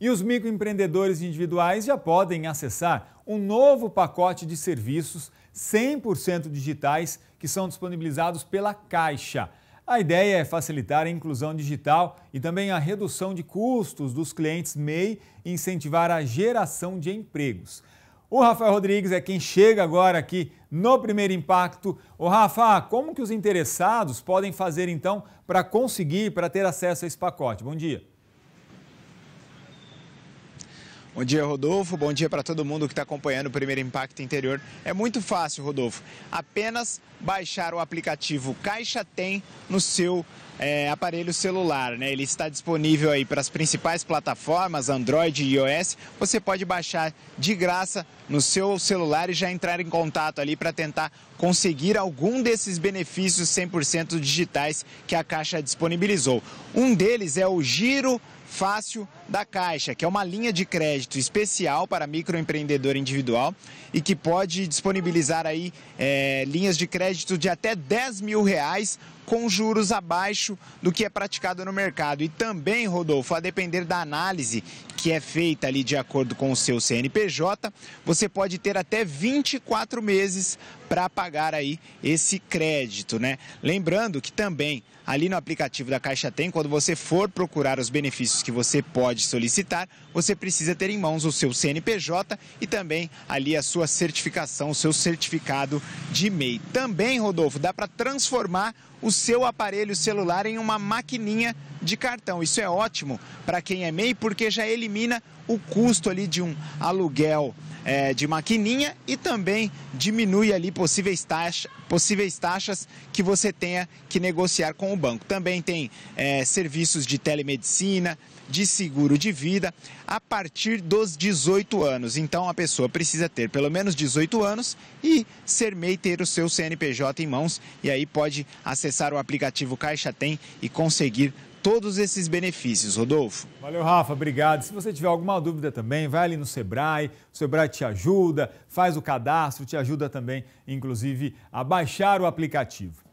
E os microempreendedores individuais já podem acessar um novo pacote de serviços 100% digitais que são disponibilizados pela Caixa. A ideia é facilitar a inclusão digital e também a redução de custos dos clientes MEI e incentivar a geração de empregos. O Rafael Rodrigues é quem chega agora aqui no Primeiro Impacto. O Rafa, como que os interessados podem fazer então para conseguir, para ter acesso a esse pacote? Bom dia. Bom dia, Rodolfo. Bom dia para todo mundo que está acompanhando o Primeiro Impacto Interior. É muito fácil, Rodolfo. Apenas baixar o aplicativo Caixa Tem no seu é, aparelho celular, né? Ele está disponível aí para as principais plataformas, Android e iOS. Você pode baixar de graça no seu celular e já entrar em contato ali para tentar conseguir algum desses benefícios 100% digitais que a Caixa disponibilizou. Um deles é o Giro Fácil da Caixa, que é uma linha de crédito especial para microempreendedor individual e que pode disponibilizar aí é, linhas de crédito de até 10 mil reais com juros abaixo do que é praticado no mercado. E também, Rodolfo, a depender da análise que é feita ali de acordo com o seu CNPJ, você pode ter até 24 meses para pagar aí esse crédito, né? Lembrando que também ali no aplicativo da Caixa Tem, quando você for procurar os benefícios que você pode solicitar, você precisa ter em mãos o seu CNPJ e também ali a sua certificação, o seu certificado de MEI. Também, Rodolfo, dá para transformar o seu aparelho celular em uma maquininha de cartão. Isso é ótimo para quem é MEI porque já elimina o custo ali de um aluguel é, de maquininha e também diminui ali possíveis, taxa, possíveis taxas que você tenha que negociar com o banco. Também tem é, serviços de telemedicina, de seguro de vida a partir dos 18 anos. Então a pessoa precisa ter pelo menos 18 anos e ser MEI ter o seu CNPJ em mãos e aí pode acessar o aplicativo Caixa Tem e conseguir todos esses benefícios, Rodolfo. Valeu, Rafa, obrigado. Se você tiver alguma dúvida também, vai ali no Sebrae, o Sebrae te ajuda, faz o cadastro, te ajuda também, inclusive, a baixar o aplicativo.